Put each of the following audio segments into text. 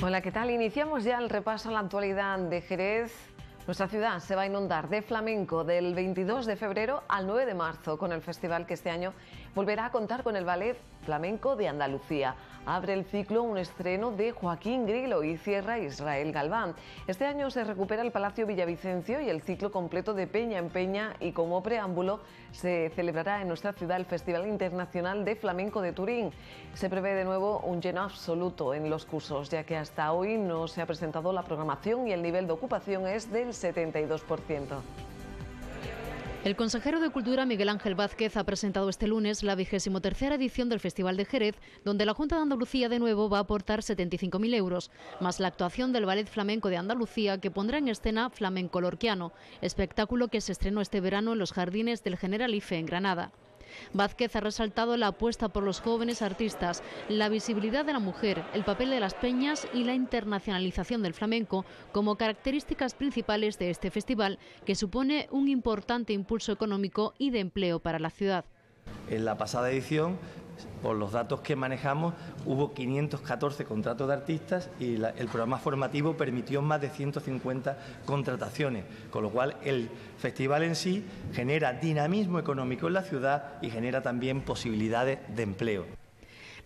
Hola, ¿qué tal? Iniciamos ya el repaso a la actualidad de Jerez. Nuestra ciudad se va a inundar de flamenco del 22 de febrero al 9 de marzo con el festival que este año volverá a contar con el Ballet Flamenco de Andalucía. Abre el ciclo un estreno de Joaquín Grilo y cierra Israel Galván. Este año se recupera el Palacio Villavicencio y el ciclo completo de Peña en Peña y como preámbulo se celebrará en nuestra ciudad el Festival Internacional de Flamenco de Turín. Se prevé de nuevo un lleno absoluto en los cursos, ya que hasta hoy no se ha presentado la programación y el nivel de ocupación es del 72%. El consejero de Cultura Miguel Ángel Vázquez ha presentado este lunes la vigésimo tercera edición del Festival de Jerez, donde la Junta de Andalucía de nuevo va a aportar 75.000 euros, más la actuación del Ballet Flamenco de Andalucía que pondrá en escena Flamenco Lorquiano, espectáculo que se estrenó este verano en los jardines del Generalife en Granada. Vázquez ha resaltado la apuesta por los jóvenes artistas, la visibilidad de la mujer, el papel de las peñas y la internacionalización del flamenco como características principales de este festival, que supone un importante impulso económico y de empleo para la ciudad. En la pasada edición por los datos que manejamos, hubo 514 contratos de artistas y el programa formativo permitió más de 150 contrataciones, con lo cual el festival en sí genera dinamismo económico en la ciudad y genera también posibilidades de empleo.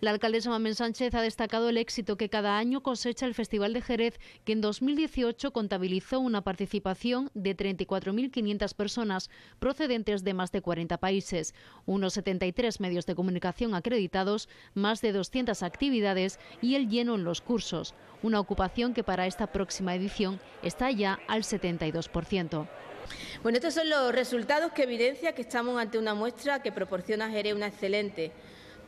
La alcaldesa Mamen Sánchez ha destacado el éxito que cada año cosecha el Festival de Jerez, que en 2018 contabilizó una participación de 34.500 personas procedentes de más de 40 países, unos 73 medios de comunicación acreditados, más de 200 actividades y el lleno en los cursos, una ocupación que para esta próxima edición está ya al 72%. Bueno, estos son los resultados que evidencia que estamos ante una muestra que proporciona Jerez una excelente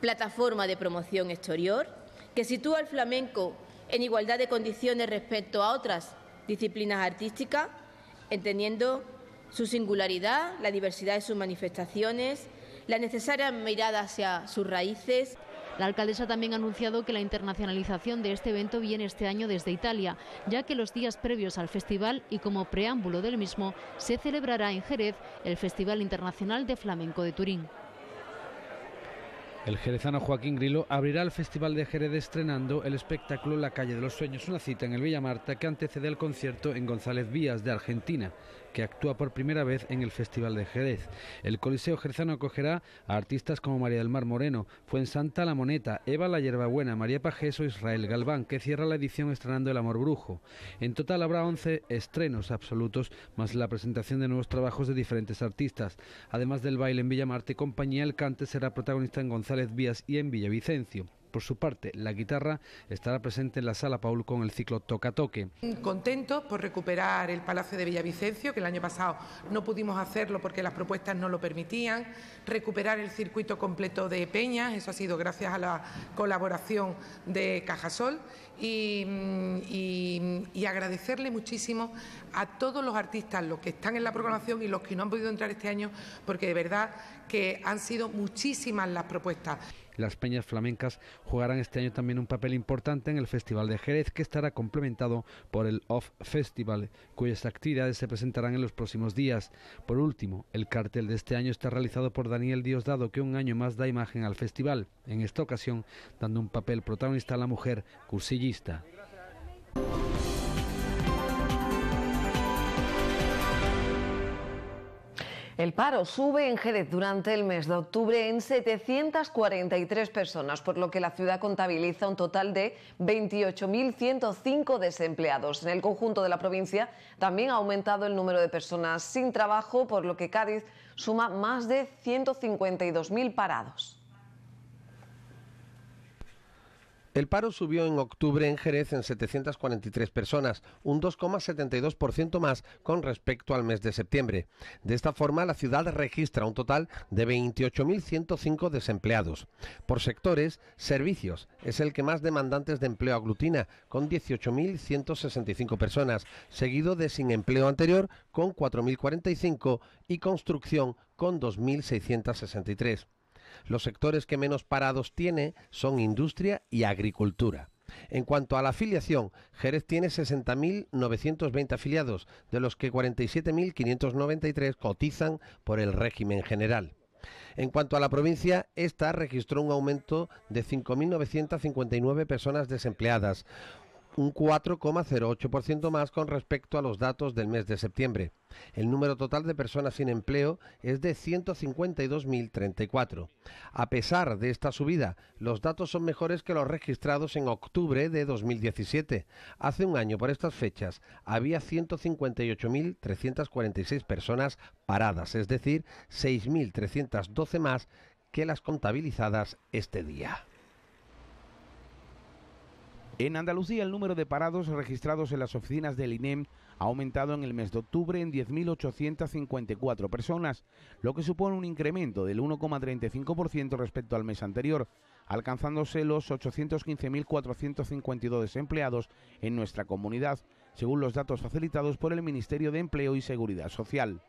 plataforma de promoción exterior, que sitúa al flamenco en igualdad de condiciones respecto a otras disciplinas artísticas, entendiendo su singularidad, la diversidad de sus manifestaciones, la necesaria mirada hacia sus raíces. La alcaldesa también ha anunciado que la internacionalización de este evento viene este año desde Italia, ya que los días previos al festival y como preámbulo del mismo se celebrará en Jerez el Festival Internacional de Flamenco de Turín. El jerezano Joaquín Grilo abrirá el Festival de Jerez estrenando el espectáculo La Calle de los Sueños, una cita en el Villa Marta que antecede al concierto en González Vías de Argentina que actúa por primera vez en el Festival de Jerez. El Coliseo Jerezano acogerá a artistas como María del Mar Moreno, Fuensanta La Moneta, Eva La Hierbabuena... María Pajeso, Israel Galván, que cierra la edición estrenando El Amor Brujo. En total habrá 11 estrenos absolutos, más la presentación de nuevos trabajos de diferentes artistas. Además del baile en Villamarte, Compañía El Cante será protagonista en González Vías y en Villavicencio. Por su parte, la guitarra estará presente en la sala Paul con el ciclo Toca Toque. Contentos por recuperar el Palacio de Villavicencio, que el año pasado no pudimos hacerlo porque las propuestas no lo permitían, recuperar el circuito completo de Peñas, eso ha sido gracias a la colaboración de Cajasol mm, y agradecerle muchísimo a todos los artistas, los que están en la programación y los que no han podido entrar este año, porque de verdad que han sido muchísimas las propuestas. Las peñas flamencas jugarán este año también un papel importante en el Festival de Jerez, que estará complementado por el Off Festival, cuyas actividades se presentarán en los próximos días. Por último, el cartel de este año está realizado por Daniel Diosdado, que un año más da imagen al festival, en esta ocasión dando un papel protagonista a la mujer cursillista. El paro sube en Jerez durante el mes de octubre en 743 personas, por lo que la ciudad contabiliza un total de 28.105 desempleados. En el conjunto de la provincia también ha aumentado el número de personas sin trabajo, por lo que Cádiz suma más de 152.000 parados. El paro subió en octubre en Jerez en 743 personas, un 2,72% más con respecto al mes de septiembre. De esta forma, la ciudad registra un total de 28.105 desempleados. Por sectores, servicios es el que más demandantes de empleo aglutina, con 18.165 personas, seguido de sin empleo anterior, con 4.045 y construcción, con 2.663. Los sectores que menos parados tiene son industria y agricultura. En cuanto a la afiliación, Jerez tiene 60.920 afiliados, de los que 47.593 cotizan por el régimen general. En cuanto a la provincia, esta registró un aumento de 5.959 personas desempleadas, un 4,08% más con respecto a los datos del mes de septiembre. El número total de personas sin empleo es de 152.034. A pesar de esta subida, los datos son mejores que los registrados en octubre de 2017. Hace un año, por estas fechas, había 158.346 personas paradas, es decir, 6.312 más que las contabilizadas este día. En Andalucía, el número de parados registrados en las oficinas del INEM ha aumentado en el mes de octubre en 10.854 personas, lo que supone un incremento del 1,35% respecto al mes anterior, alcanzándose los 815.452 desempleados en nuestra comunidad, según los datos facilitados por el Ministerio de Empleo y Seguridad Social.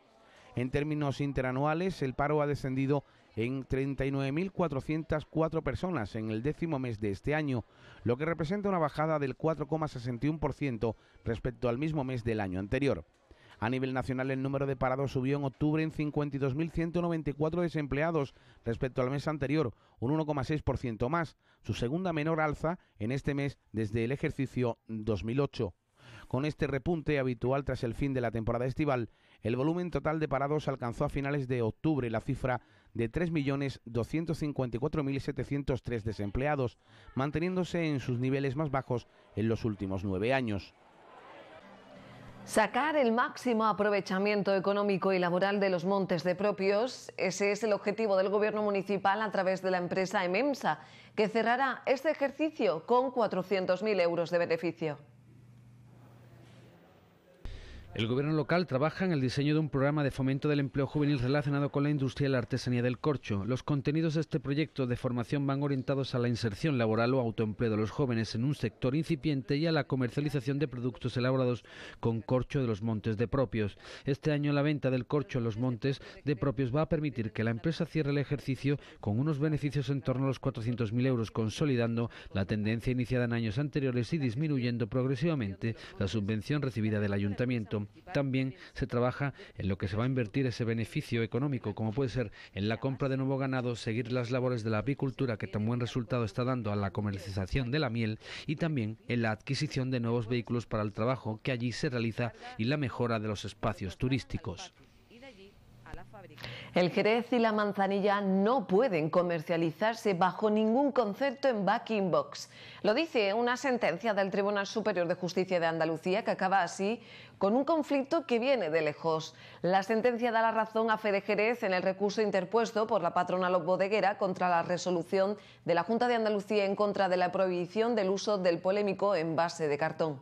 En términos interanuales, el paro ha descendido en 39.404 personas en el décimo mes de este año, lo que representa una bajada del 4,61% respecto al mismo mes del año anterior. A nivel nacional, el número de parados subió en octubre en 52.194 desempleados respecto al mes anterior, un 1,6% más, su segunda menor alza en este mes desde el ejercicio 2008. Con este repunte habitual tras el fin de la temporada estival, el volumen total de parados alcanzó a finales de octubre la cifra de 3.254.703 desempleados, manteniéndose en sus niveles más bajos en los últimos nueve años. Sacar el máximo aprovechamiento económico y laboral de los montes de propios, ese es el objetivo del Gobierno municipal a través de la empresa EMEMSA, que cerrará este ejercicio con 400.000 euros de beneficio. El gobierno local trabaja en el diseño de un programa de fomento del empleo juvenil relacionado con la industria y la artesanía del corcho. Los contenidos de este proyecto de formación van orientados a la inserción laboral o autoempleo de los jóvenes en un sector incipiente y a la comercialización de productos elaborados con corcho de los montes de propios. Este año la venta del corcho en los montes de propios va a permitir que la empresa cierre el ejercicio con unos beneficios en torno a los 400.000 euros, consolidando la tendencia iniciada en años anteriores y disminuyendo progresivamente la subvención recibida del ayuntamiento. También se trabaja en lo que se va a invertir ese beneficio económico, como puede ser en la compra de nuevo ganado, seguir las labores de la apicultura que tan buen resultado está dando a la comercialización de la miel y también en la adquisición de nuevos vehículos para el trabajo que allí se realiza y la mejora de los espacios turísticos. El jerez y la manzanilla no pueden comercializarse bajo ningún concepto en backing box. Lo dice una sentencia del Tribunal Superior de Justicia de Andalucía que acaba así con un conflicto que viene de lejos. La sentencia da la razón a Fede Jerez en el recurso interpuesto por la patronal bodeguera contra la resolución de la Junta de Andalucía en contra de la prohibición del uso del polémico envase de cartón.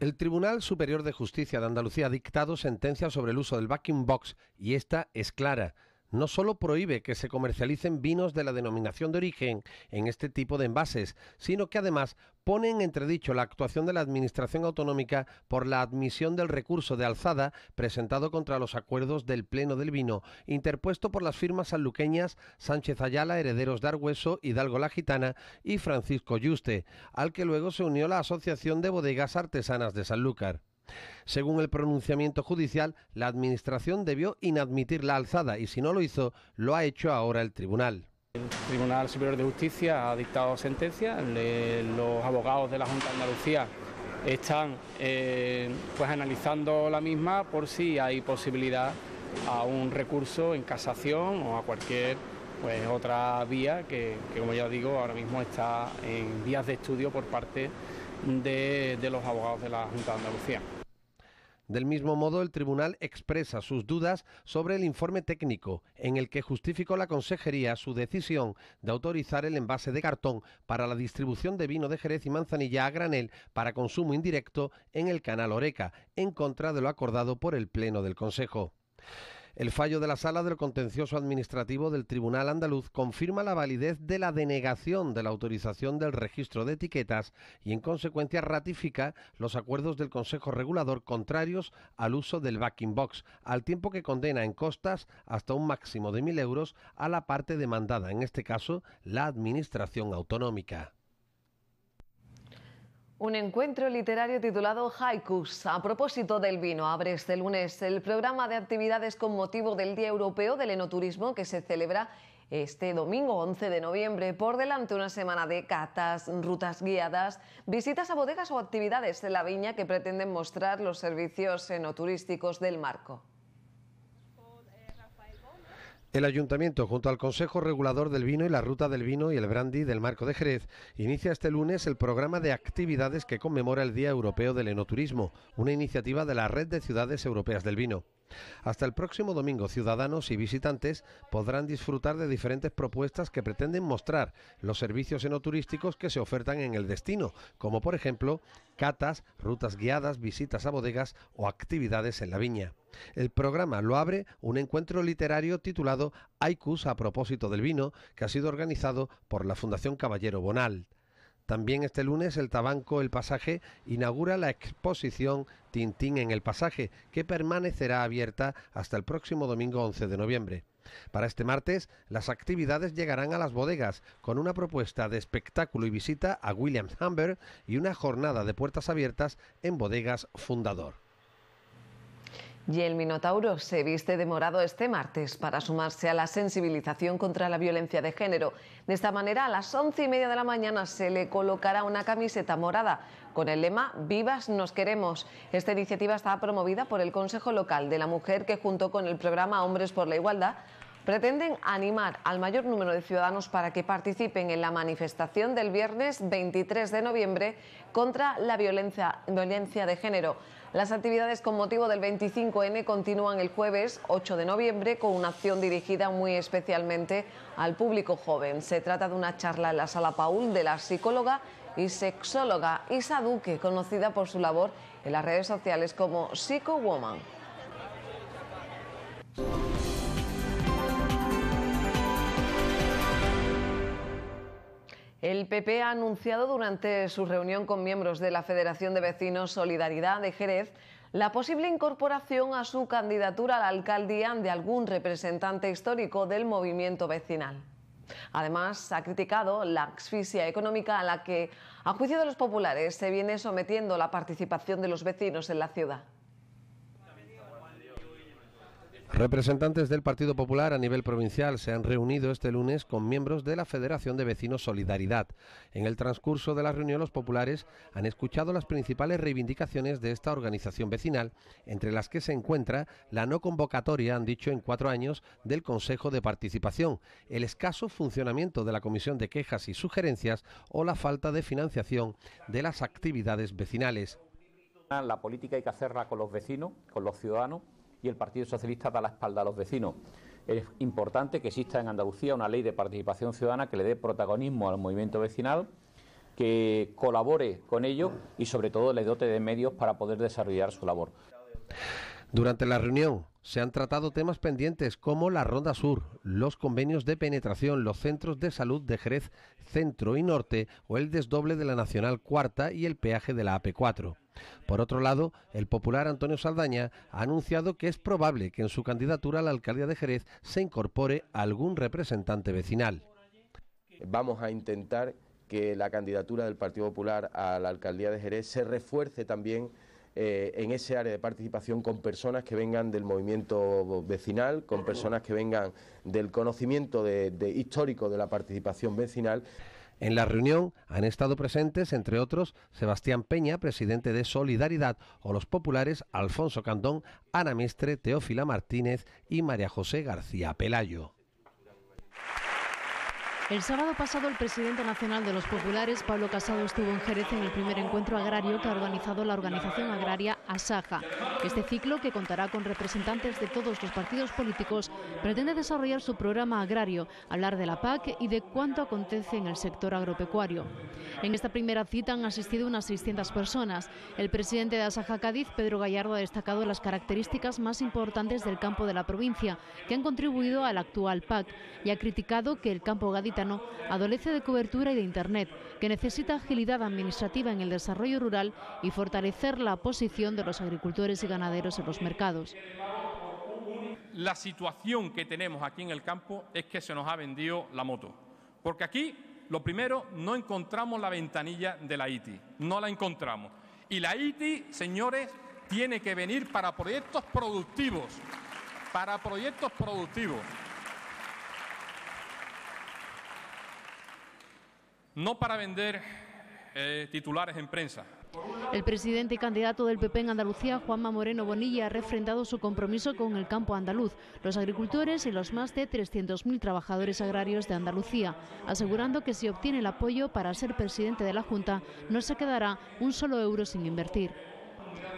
El Tribunal Superior de Justicia de Andalucía ha dictado sentencia sobre el uso del backing box y esta es clara no solo prohíbe que se comercialicen vinos de la denominación de origen en este tipo de envases, sino que además pone en entredicho la actuación de la Administración Autonómica por la admisión del recurso de alzada presentado contra los acuerdos del Pleno del Vino, interpuesto por las firmas sanluqueñas Sánchez Ayala, Herederos de Hidalgo la Gitana y Francisco Yuste, al que luego se unió la Asociación de Bodegas Artesanas de Sanlúcar. Según el pronunciamiento judicial, la Administración debió inadmitir la alzada y si no lo hizo, lo ha hecho ahora el Tribunal. El Tribunal Superior de Justicia ha dictado sentencia, los abogados de la Junta de Andalucía están eh, pues analizando la misma por si hay posibilidad a un recurso en casación o a cualquier pues, otra vía que, como ya digo ahora mismo está en vías de estudio por parte de los abogados de la Junta de Andalucía. Del mismo modo, el tribunal expresa sus dudas sobre el informe técnico en el que justificó la Consejería su decisión de autorizar el envase de cartón para la distribución de vino de Jerez y manzanilla a granel para consumo indirecto en el canal Oreca, en contra de lo acordado por el Pleno del Consejo. El fallo de la Sala del Contencioso Administrativo del Tribunal Andaluz confirma la validez de la denegación de la autorización del registro de etiquetas y en consecuencia ratifica los acuerdos del Consejo Regulador contrarios al uso del backing box, al tiempo que condena en costas hasta un máximo de 1.000 euros a la parte demandada, en este caso la Administración Autonómica. Un encuentro literario titulado Haikus. A propósito del vino, abre este lunes el programa de actividades con motivo del Día Europeo del Enoturismo que se celebra este domingo 11 de noviembre. Por delante una semana de catas, rutas guiadas, visitas a bodegas o actividades en la viña que pretenden mostrar los servicios enoturísticos del marco. El Ayuntamiento, junto al Consejo Regulador del Vino y la Ruta del Vino y el Brandy del Marco de Jerez, inicia este lunes el programa de actividades que conmemora el Día Europeo del Enoturismo, una iniciativa de la Red de Ciudades Europeas del Vino. Hasta el próximo domingo, ciudadanos y visitantes podrán disfrutar de diferentes propuestas que pretenden mostrar los servicios enoturísticos que se ofertan en el destino, como por ejemplo catas, rutas guiadas, visitas a bodegas o actividades en la viña. El programa lo abre un encuentro literario titulado Aikus a propósito del vino, que ha sido organizado por la Fundación Caballero Bonal. También este lunes el Tabanco El Pasaje inaugura la exposición Tintín en el Pasaje, que permanecerá abierta hasta el próximo domingo 11 de noviembre. Para este martes, las actividades llegarán a las bodegas con una propuesta de espectáculo y visita a William Humber y una jornada de puertas abiertas en bodegas Fundador. Y el Minotauro se viste de morado este martes para sumarse a la sensibilización contra la violencia de género. De esta manera, a las once y media de la mañana se le colocará una camiseta morada con el lema Vivas nos queremos. Esta iniciativa está promovida por el Consejo Local de la Mujer que junto con el programa Hombres por la Igualdad pretenden animar al mayor número de ciudadanos para que participen en la manifestación del viernes 23 de noviembre contra la violencia de género. Las actividades con motivo del 25N continúan el jueves 8 de noviembre con una acción dirigida muy especialmente al público joven. Se trata de una charla en la sala Paul de la psicóloga y sexóloga Isa Duque, conocida por su labor en las redes sociales como Psycho Woman. El PP ha anunciado durante su reunión con miembros de la Federación de Vecinos Solidaridad de Jerez la posible incorporación a su candidatura a la alcaldía de algún representante histórico del movimiento vecinal. Además, ha criticado la asfixia económica a la que, a juicio de los populares, se viene sometiendo la participación de los vecinos en la ciudad. Representantes del Partido Popular a nivel provincial se han reunido este lunes con miembros de la Federación de Vecinos Solidaridad. En el transcurso de la reunión los populares han escuchado las principales reivindicaciones de esta organización vecinal, entre las que se encuentra la no convocatoria, han dicho en cuatro años, del Consejo de Participación, el escaso funcionamiento de la Comisión de Quejas y Sugerencias o la falta de financiación de las actividades vecinales. La política hay que hacerla con los vecinos, con los ciudadanos y el Partido Socialista da la espalda a los vecinos. Es importante que exista en Andalucía una ley de participación ciudadana que le dé protagonismo al movimiento vecinal, que colabore con ellos y sobre todo le dote de medios para poder desarrollar su labor. Durante la reunión se han tratado temas pendientes como la Ronda Sur, los convenios de penetración, los centros de salud de Jerez Centro y Norte o el desdoble de la Nacional Cuarta y el peaje de la AP4. Por otro lado, el popular Antonio Saldaña ha anunciado que es probable que en su candidatura a la alcaldía de Jerez se incorpore algún representante vecinal. Vamos a intentar que la candidatura del Partido Popular a la alcaldía de Jerez se refuerce también eh, en ese área de participación con personas que vengan del movimiento vecinal, con personas que vengan del conocimiento histórico de la participación vecinal. En la reunión han estado presentes, entre otros, Sebastián Peña, presidente de Solidaridad, o los populares Alfonso Candón, Ana Mestre, Teófila Martínez y María José García Pelayo. El sábado pasado, el presidente nacional de los populares, Pablo Casado, estuvo en Jerez en el primer encuentro agrario que ha organizado la organización agraria ASAJA. Este ciclo, que contará con representantes de todos los partidos políticos, pretende desarrollar su programa agrario, hablar de la PAC y de cuánto acontece en el sector agropecuario. En esta primera cita han asistido unas 600 personas. El presidente de ASAJA Cádiz, Pedro Gallardo, ha destacado las características más importantes del campo de la provincia, que han contribuido a la actual PAC, y ha criticado que el campo gaditano adolece de cobertura y de Internet, que necesita agilidad administrativa en el desarrollo rural y fortalecer la posición de los agricultores y ganaderos en los mercados. La situación que tenemos aquí en el campo es que se nos ha vendido la moto, porque aquí lo primero no encontramos la ventanilla de la ITI, no la encontramos. Y la ITI, señores, tiene que venir para proyectos productivos, para proyectos productivos. no para vender eh, titulares en prensa. El presidente y candidato del PP en Andalucía, Juanma Moreno Bonilla, ha refrendado su compromiso con el campo andaluz, los agricultores y los más de 300.000 trabajadores agrarios de Andalucía, asegurando que si obtiene el apoyo para ser presidente de la Junta, no se quedará un solo euro sin invertir.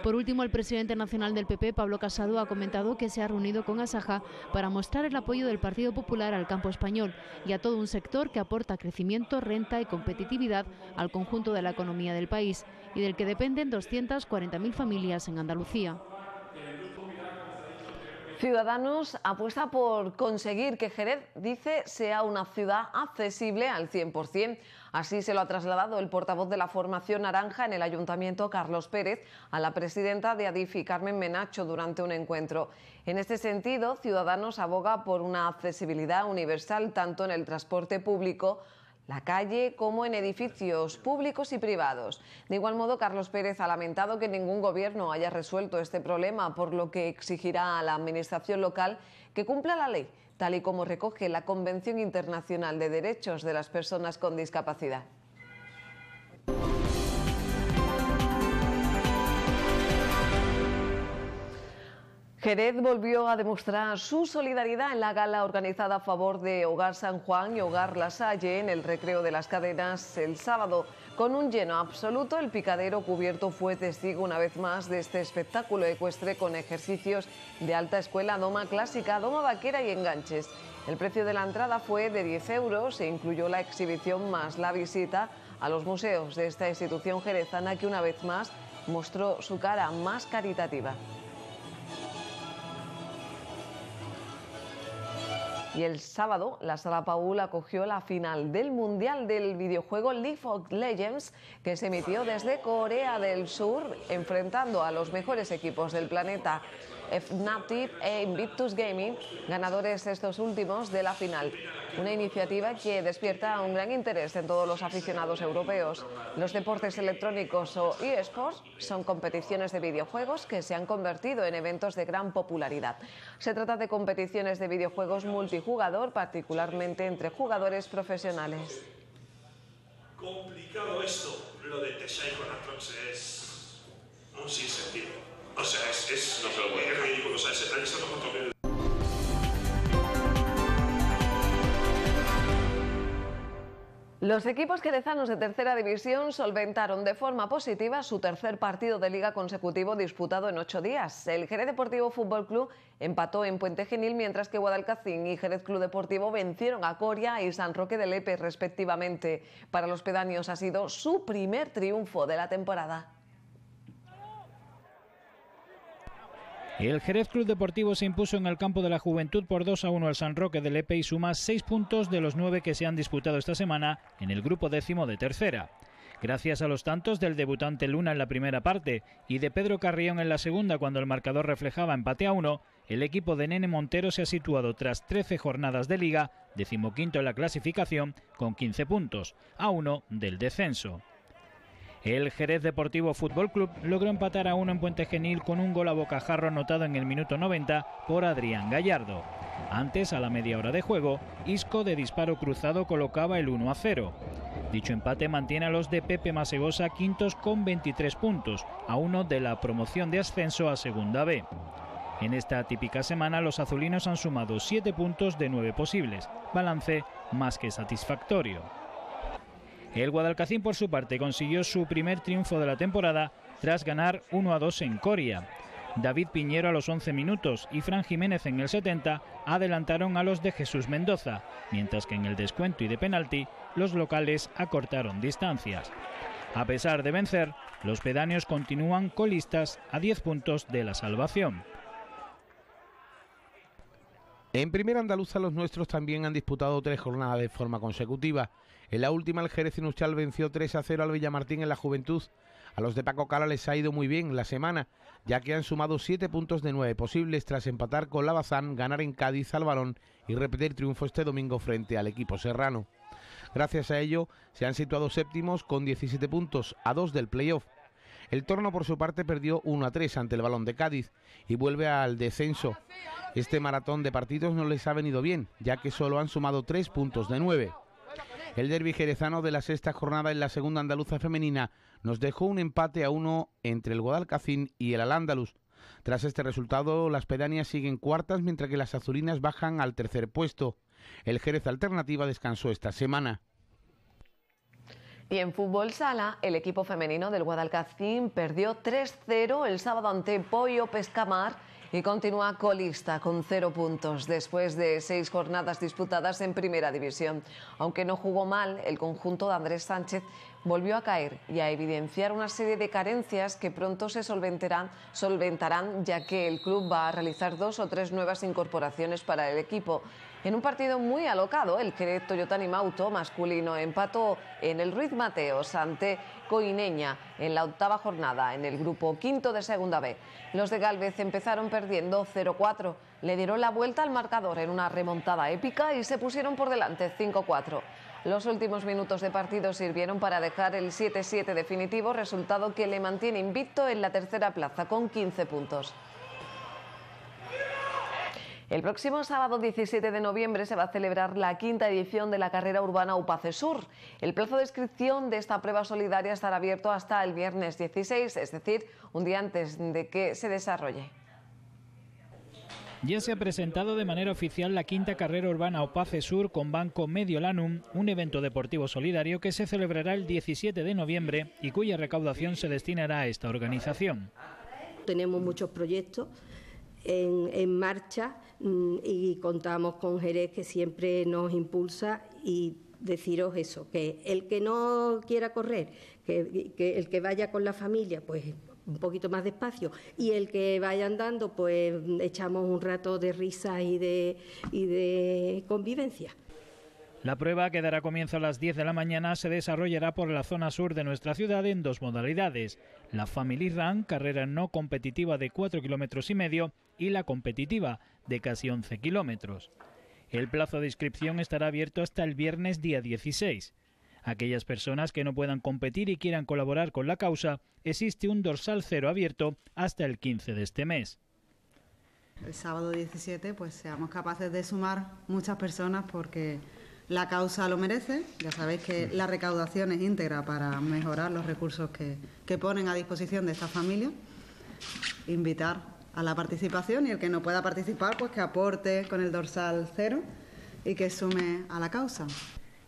Por último, el presidente nacional del PP, Pablo Casado, ha comentado que se ha reunido con Asaja para mostrar el apoyo del Partido Popular al campo español y a todo un sector que aporta crecimiento, renta y competitividad al conjunto de la economía del país y del que dependen 240.000 familias en Andalucía. Ciudadanos apuesta por conseguir que Jerez, dice, sea una ciudad accesible al 100%. Así se lo ha trasladado el portavoz de la formación naranja en el ayuntamiento, Carlos Pérez, a la presidenta de Adifi, Carmen Menacho, durante un encuentro. En este sentido, Ciudadanos aboga por una accesibilidad universal tanto en el transporte público la calle como en edificios públicos y privados. De igual modo, Carlos Pérez ha lamentado que ningún gobierno haya resuelto este problema, por lo que exigirá a la Administración local que cumpla la ley, tal y como recoge la Convención Internacional de Derechos de las Personas con Discapacidad. Jerez volvió a demostrar su solidaridad en la gala organizada a favor de Hogar San Juan y Hogar La Salle en el recreo de las cadenas el sábado. Con un lleno absoluto, el picadero cubierto fue testigo una vez más de este espectáculo ecuestre con ejercicios de alta escuela, doma clásica, doma vaquera y enganches. El precio de la entrada fue de 10 euros e incluyó la exhibición más la visita a los museos de esta institución jerezana que una vez más mostró su cara más caritativa. Y el sábado, la Sala Paul acogió la final del Mundial del videojuego League of Legends, que se emitió desde Corea del Sur, enfrentando a los mejores equipos del planeta. Fnatic e eh, Invictus Gaming, ganadores estos últimos de la final. Una iniciativa que despierta un gran interés en todos los aficionados europeos. Los deportes electrónicos o eSports son competiciones de videojuegos que se han convertido en eventos de gran popularidad. Se trata de competiciones de videojuegos multijugador, particularmente entre jugadores profesionales. Complicado esto, lo de es un sinsentido. Los equipos jerezanos de tercera división solventaron de forma positiva su tercer partido de liga consecutivo disputado en ocho días. El Jerez Deportivo Fútbol Club empató en Puente Genil, mientras que Guadalcacín y Jerez Club Deportivo vencieron a Coria y San Roque de Lepe, respectivamente. Para los pedaños ha sido su primer triunfo de la temporada. El Jerez Club Deportivo se impuso en el campo de la Juventud por 2 a 1 al San Roque del Epe y suma 6 puntos de los 9 que se han disputado esta semana en el grupo décimo de tercera. Gracias a los tantos del debutante Luna en la primera parte y de Pedro Carrión en la segunda cuando el marcador reflejaba empate a 1, el equipo de Nene Montero se ha situado tras 13 jornadas de liga, decimoquinto en la clasificación, con 15 puntos, a 1 del descenso. El Jerez Deportivo Fútbol Club logró empatar a uno en Puente Genil con un gol a bocajarro anotado en el minuto 90 por Adrián Gallardo. Antes, a la media hora de juego, Isco de disparo cruzado colocaba el 1 a 0. Dicho empate mantiene a los de Pepe Masegosa quintos con 23 puntos, a uno de la promoción de ascenso a Segunda B. En esta típica semana los azulinos han sumado 7 puntos de 9 posibles, balance más que satisfactorio. El Guadalcacín, por su parte, consiguió su primer triunfo de la temporada tras ganar 1 a 2 en Coria. David Piñero a los 11 minutos y Fran Jiménez en el 70 adelantaron a los de Jesús Mendoza, mientras que en el descuento y de penalti los locales acortaron distancias. A pesar de vencer, los pedáneos continúan colistas a 10 puntos de la salvación. En Primera Andaluza los nuestros también han disputado tres jornadas de forma consecutiva. En la última, el Jerez Inuchal venció 3 a 0 al Villamartín en la Juventud. A los de Paco Cala les ha ido muy bien la semana, ya que han sumado 7 puntos de 9 posibles tras empatar con la ganar en Cádiz al balón y repetir triunfo este domingo frente al equipo serrano. Gracias a ello, se han situado séptimos con 17 puntos a 2 del playoff. El torno, por su parte, perdió 1 a 3 ante el balón de Cádiz y vuelve al descenso. Este maratón de partidos no les ha venido bien, ya que solo han sumado 3 puntos de 9. El derbi jerezano de la sexta jornada en la segunda andaluza femenina nos dejó un empate a uno entre el Guadalcacín y el al Tras este resultado, las pedanias siguen cuartas mientras que las azulinas bajan al tercer puesto. El Jerez Alternativa descansó esta semana. Y en fútbol sala, el equipo femenino del Guadalcacín perdió 3-0 el sábado ante Pollo Pescamar y continúa colista con cero puntos después de seis jornadas disputadas en Primera División. Aunque no jugó mal, el conjunto de Andrés Sánchez volvió a caer y a evidenciar una serie de carencias que pronto se solventarán, solventarán ya que el club va a realizar dos o tres nuevas incorporaciones para el equipo en un partido muy alocado. El Cred yotani mauto masculino empató en el Ruiz Mateos ante Coineña en la octava jornada en el grupo quinto de Segunda B. Los de Galvez empezaron perdiendo 0-4, le dieron la vuelta al marcador en una remontada épica y se pusieron por delante 5-4. Los últimos minutos de partido sirvieron para dejar el 7-7 definitivo, resultado que le mantiene invicto en la tercera plaza con 15 puntos. El próximo sábado 17 de noviembre se va a celebrar la quinta edición de la carrera urbana UPACE Sur. El plazo de inscripción de esta prueba solidaria estará abierto hasta el viernes 16, es decir, un día antes de que se desarrolle. Ya se ha presentado de manera oficial la quinta carrera urbana Opace Sur con Banco Mediolanum, un evento deportivo solidario que se celebrará el 17 de noviembre y cuya recaudación se destinará a esta organización. Tenemos muchos proyectos en, marcha mm, y contamos con Jerez que siempre nos impulsa y deciros eso, que el que no quiera correr, que, el que vaya con la familia, pues un poquito más despacio, y el que vaya andando, pues echamos un rato de risa y de, y de convivencia. La prueba, que dará comienzo a las 10 de la mañana, se desarrollará por la zona sur de nuestra ciudad en dos modalidades, la Family Run, carrera no competitiva de 4 kilómetros y medio, y la competitiva, de casi 11 kilómetros. El plazo de inscripción estará abierto hasta el viernes día 16. Aquellas personas que no puedan competir y quieran colaborar con la causa, existe un dorsal cero abierto hasta el 15 de este mes el sábado 17 pues seamos capaces de sumar muchas personas porque la causa lo merece, ya sabéis que la recaudación es íntegra para mejorar los recursos que, ponen a disposición de esta familia. Invitar a la participación y el que no pueda participar, pues que aporte con el dorsal cero y que sume a la causa.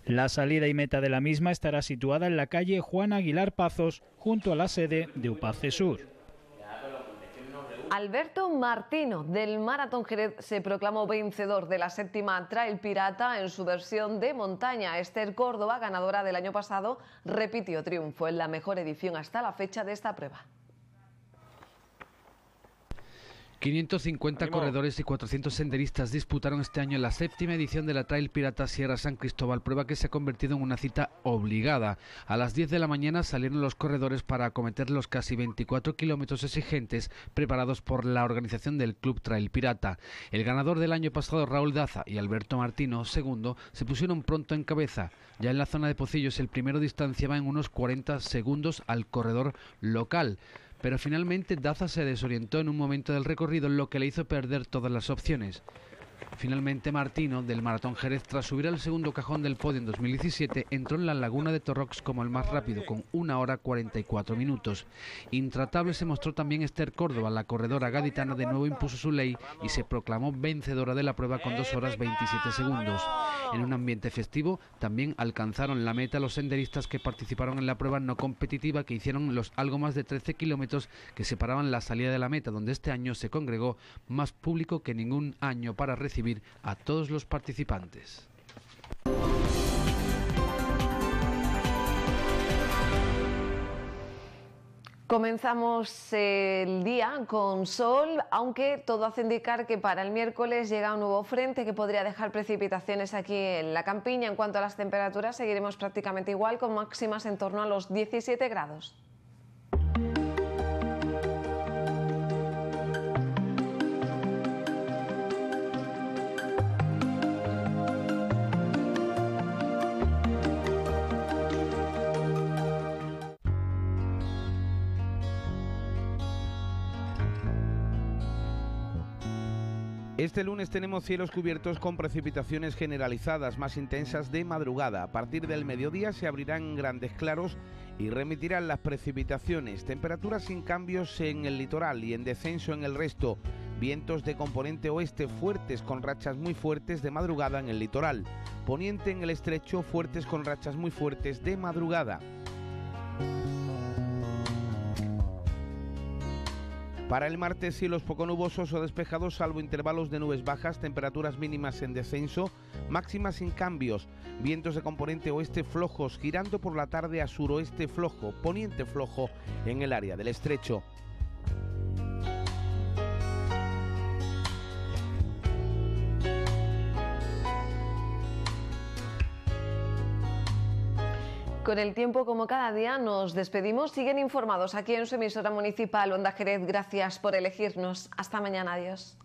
La salida y meta de la misma estará situada en la calle Juan Aguilar Pazos, junto a la sede de UPACE Sur. Alberto Martino del Maratón Jerez se proclamó vencedor de la séptima Trail Pirata en su versión de montaña. Esther Córdoba, ganadora del año pasado, repitió triunfo en la mejor edición hasta la fecha de esta prueba. 550 corredores y 400 senderistas disputaron este año la séptima edición de la Trail Pirata Sierra San Cristóbal, prueba que se ha convertido en una cita obligada. A las 10 de la mañana salieron los corredores para acometer los casi 24 kilómetros exigentes preparados por la organización del Club Trail Pirata. El ganador del año pasado, Raúl Daza, y Alberto Martino, segundo, se pusieron pronto en cabeza. Ya en la zona de Pocillos, el primero distanciaba en unos 40 segundos al corredor local pero finalmente Daza se desorientó en un momento del recorrido, lo que le hizo perder todas las opciones. Finalmente Martino, del Maratón Jerez, tras subir al segundo cajón del podio en 2017, entró en la laguna de Torrox como el más rápido, con 1 hora 44 minutos. Intratable se mostró también Esther Córdoba, la corredora gaditana de nuevo impuso su ley y se proclamó vencedora de la prueba con 2 horas 27 segundos. En un ambiente festivo, también alcanzaron la meta los senderistas que participaron en la prueba no competitiva que hicieron los algo más de 13 kilómetros que separaban la salida de la meta, donde este año se congregó más público que ningún año para recibir a todos los participantes. Comenzamos el día con sol, aunque todo hace indicar que para el miércoles llega un nuevo frente que podría dejar precipitaciones aquí en la campiña. En cuanto a las temperaturas, seguiremos prácticamente igual, con máximas en torno a los 17 grados. Este lunes tenemos cielos cubiertos con precipitaciones generalizadas más intensas de madrugada. A partir del mediodía se abrirán grandes claros y remitirán las precipitaciones. Temperaturas sin cambios en el litoral y en descenso en el resto. Vientos de componente oeste fuertes con rachas muy fuertes de madrugada en el litoral. Poniente en el estrecho fuertes con rachas muy fuertes de madrugada. Para el martes cielos poco nubosos o despejados salvo intervalos de nubes bajas, temperaturas mínimas en descenso, máximas sin cambios, vientos de componente oeste flojos girando por la tarde a suroeste flojo, poniente flojo en el área del estrecho. con el tiempo como cada día nos despedimos. Siguen informados aquí en su emisora municipal Onda Jerez. Gracias por elegirnos. Hasta mañana. Adiós.